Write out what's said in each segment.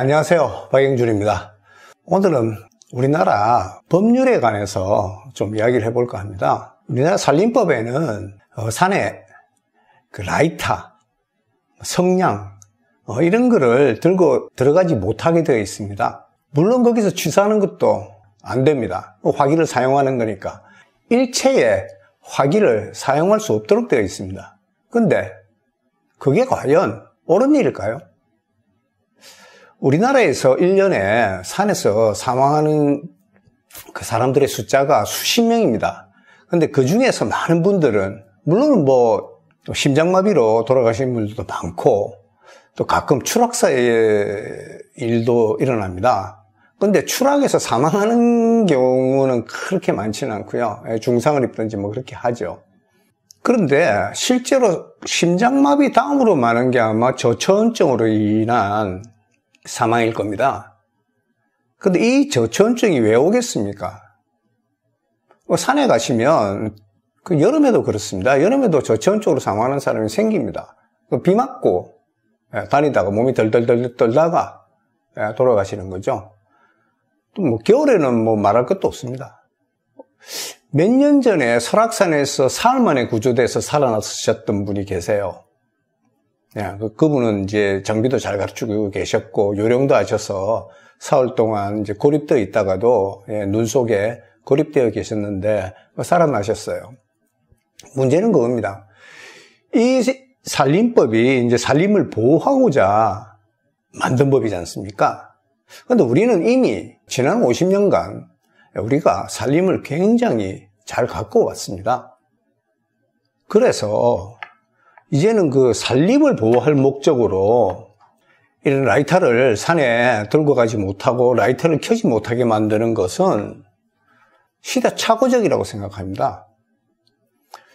안녕하세요. 박영준입니다. 오늘은 우리나라 법률에 관해서 좀 이야기를 해볼까 합니다. 우리나라 산림법에는 어, 산에 그 라이타, 성냥 어, 이런 거를 들고 들어가지 못하게 되어 있습니다. 물론 거기서 취사하는 것도 안 됩니다. 뭐 화기를 사용하는 거니까 일체의 화기를 사용할 수 없도록 되어 있습니다. 근데 그게 과연 옳은 일일까요? 우리나라에서 1년에 산에서 사망하는 그 사람들의 숫자가 수십 명입니다. 근데 그 중에서 많은 분들은, 물론 뭐, 심장마비로 돌아가신 분들도 많고, 또 가끔 추락사의 일도 일어납니다. 근데 추락에서 사망하는 경우는 그렇게 많지는 않고요. 예, 중상을 입든지 뭐 그렇게 하죠. 그런데 실제로 심장마비 다음으로 많은 게 아마 저체온증으로 인한 사망일 겁니다. 그런데이 저체온증이 왜 오겠습니까? 뭐 산에 가시면 그 여름에도 그렇습니다. 여름에도 저체온적으로 사망하는 사람이 생깁니다. 그 비 맞고 예, 다니다가 몸이 덜덜덜 떨다가 예, 돌아가시는 거죠. 또 뭐 겨울에는 뭐 말할 것도 없습니다. 몇 년 전에 설악산에서 사흘 만에 구조돼서 살아났으셨던 분이 계세요. 예, 그분은 이제 정비도잘 가르치고 계셨고 요령도 아셔서 사흘 동안 이제 고립되어 있다가도 예, 눈 속에 고립되어 계셨는데 뭐 살아나셨어요. 문제는 그겁니다. 이 살림법이 이제 살림을 보호하고자 만든 법이지 않습니까? 그런데 우리는 이미 지난 50년간 우리가 살림을 굉장히 잘 갖고 왔습니다. 그래서 이제는 그 산림을 보호할 목적으로 이런 라이터를 산에 들고 가지 못하고 라이터를 켜지 못하게 만드는 것은 시대착오적이라고 생각합니다.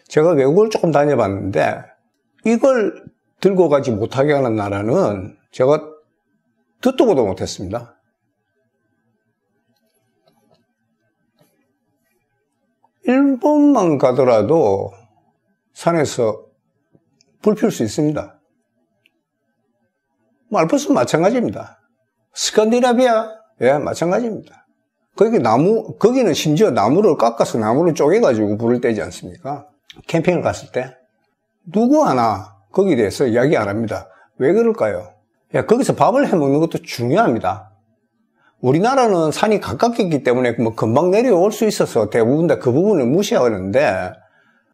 제가 외국을 조금 다녀봤는데 이걸 들고 가지 못하게 하는 나라는 제가 듣도 보도 못했습니다. 일본만 가더라도 산에서 불 피울 수 있습니다. 뭐알프스 마찬가지입니다. 스칸디나비아 예 마찬가지입니다. 거기 나무 거기는 심지어 나무를 깎아서 나무를 쪼개가지고 불을 떼지 않습니까? 캠핑을 갔을 때 누구 하나 거기에 대해서 이야기 안 합니다. 왜 그럴까요? 야, 예, 거기서 밥을 해 먹는 것도 중요합니다. 우리나라는 산이 가깝기 때문에 뭐 금방 내려올 수 있어서 대부분 다 그 부분을 무시하는데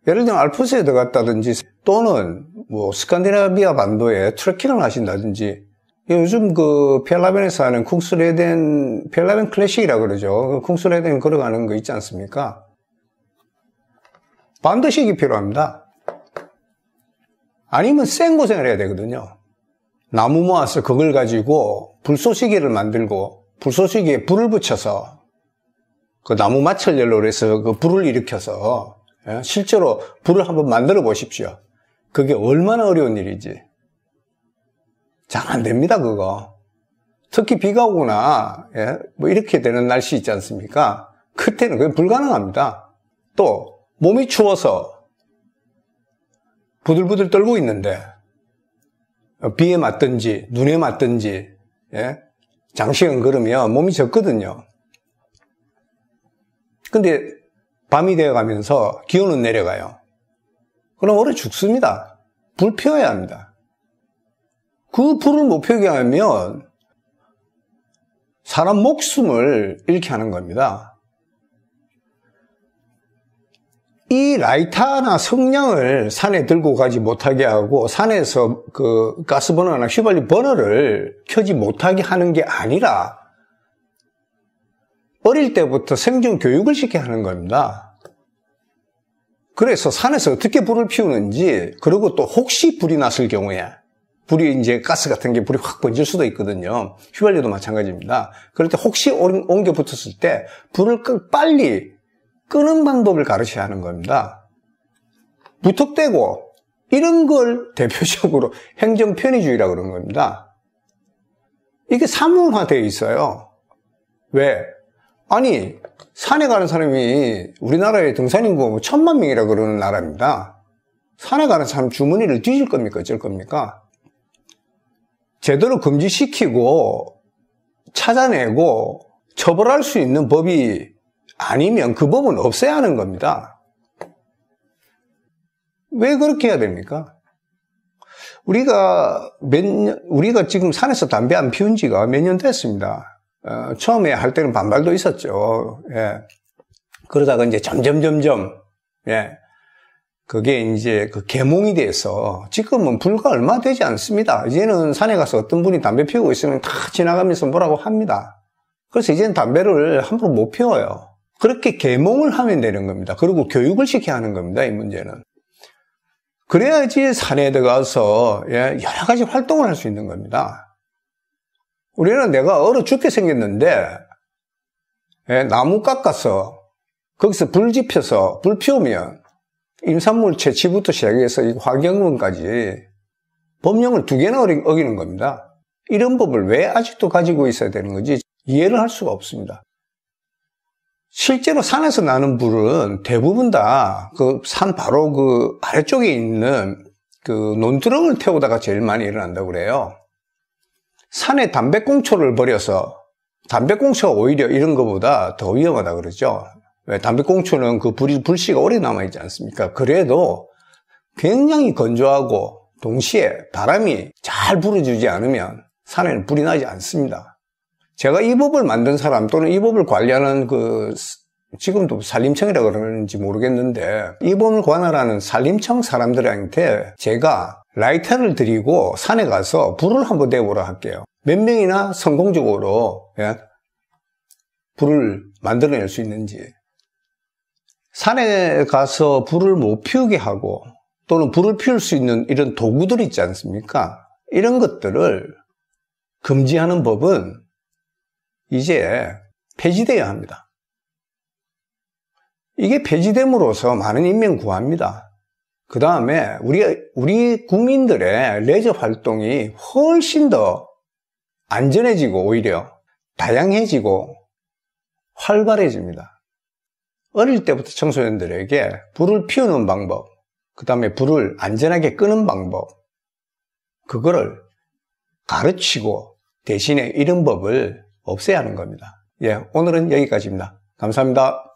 예를 들면 알프스에 들어갔다든지 또는 뭐 스칸디나비아 반도에 트레킹을 하신다든지 요즘 그 펠라벤에서 하는 쿵스레덴 펠라벤 클래식이라 그러죠. 그 쿵스레덴 걸어가는 거 있지 않습니까? 반드시이 필요합니다. 아니면 센고생을 해야 되거든요. 나무 모아서 그걸 가지고 불쏘시개를 만들고 불쏘시개에 불을 붙여서 그 나무 마철 찰 열로 해서 그 불을 일으켜서 예? 실제로 불을 한번 만들어 보십시오. 그게 얼마나 어려운 일이지. 잘 안 됩니다, 그거. 특히 비가 오거나, 예? 뭐 이렇게 되는 날씨 있지 않습니까? 그때는 그게 불가능합니다. 또, 몸이 추워서 부들부들 떨고 있는데, 비에 맞든지, 눈에 맞든지, 예? 장시간 걸으면 몸이 젖거든요. 근데 밤이 되어가면서 기온은 내려가요. 그럼 오래 죽습니다. 불 피워야 합니다. 그 불을 못 피우게 하면 사람 목숨을 잃게 하는 겁니다. 이 라이타나 성냥을 산에 들고 가지 못하게 하고 산에서 그 가스버너나 휘발유 버너를 켜지 못하게 하는 게 아니라 어릴 때부터 생존 교육을 시켜야 하는 겁니다. 그래서 산에서 어떻게 불을 피우는지, 그리고 또 혹시 불이 났을 경우에, 불이 이제 가스 같은 게 불이 확 번질 수도 있거든요. 휘발유도 마찬가지입니다. 그럴 때 혹시 옮겨 붙었을 때 불을 끄, 빨리 끄는 방법을 가르쳐야 하는 겁니다. 무턱대고 이런 걸 대표적으로 행정 편의주의라 그런 겁니다. 이게 사문화되어 있어요. 왜? 아니 산에 가는 사람이 우리나라의 등산인구가 뭐 천만 명이라 그러는 나라입니다. 산에 가는 사람 주머니를 뒤질 겁니까? 어쩔 겁니까? 제대로 금지시키고 찾아내고 처벌할 수 있는 법이 아니면 그 법은 없애야 하는 겁니다. 왜 그렇게 해야 됩니까? 우리가 몇 년, 우리가 지금 산에서 담배 안 피운 지가 몇 년 됐습니다. 어, 처음에 할 때는 반발도 있었죠. 예. 그러다가 이제 점점 점점 예. 그게 이제 그 개몽이 돼서 지금은 불과 얼마 되지 않습니다. 이제는 산에 가서 어떤 분이 담배 피우고 있으면 다 지나가면서 뭐라고 합니다. 그래서 이제는 담배를 함부로 못 피워요. 그렇게 개몽을 하면 되는 겁니다. 그리고 교육을 시켜야 하는 겁니다. 이 문제는. 그래야지 산에 들어가서 예, 여러 가지 활동을 할 수 있는 겁니다. 우리는 내가 얼어 죽게 생겼는데 예, 나무 깎아서 거기서 불 지펴서 불 피우면 임산물 채취부터 시작해서 환경문까지 법령을 두 개나 어기는 겁니다. 이런 법을 왜 아직도 가지고 있어야 되는 건지 이해를 할 수가 없습니다. 실제로 산에서 나는 불은 대부분 다 그 산 바로 그 아래쪽에 있는 그 논두렁을 태우다가 제일 많이 일어난다고 그래요. 산에 담배꽁초를 버려서 담배꽁초가 오히려 이런 것보다 더 위험하다 그러죠. 왜 담배꽁초는 그 불이 불씨가 오래 남아 있지 않습니까? 그래도 굉장히 건조하고 동시에 바람이 잘 불어주지 않으면 산에는 불이 나지 않습니다. 제가 이 법을 만든 사람 또는 이 법을 관리하는 그 지금도 산림청이라 그러는지 모르겠는데 이 법을 관할하는 산림청 사람들한테 제가 라이터를 드리고 산에 가서 불을 한번 내보라 할게요. 몇 명이나 성공적으로 예? 불을 만들어낼 수 있는지 산에 가서 불을 못 피우게 하고 또는 불을 피울 수 있는 이런 도구들 있지 않습니까? 이런 것들을 금지하는 법은 이제 폐지되어야 합니다. 이게 폐지됨으로써 많은 인명 구합니다. 그 다음에 우리, 우리 국민들의 레저 활동이 훨씬 더 안전해지고 오히려 다양해지고 활발해집니다. 어릴 때부터 청소년들에게 불을 피우는 방법, 그 다음에 불을 안전하게 끄는 방법, 그거를 가르치고 대신에 이런 법을 없애야 하는 겁니다. 예, 오늘은 여기까지입니다. 감사합니다.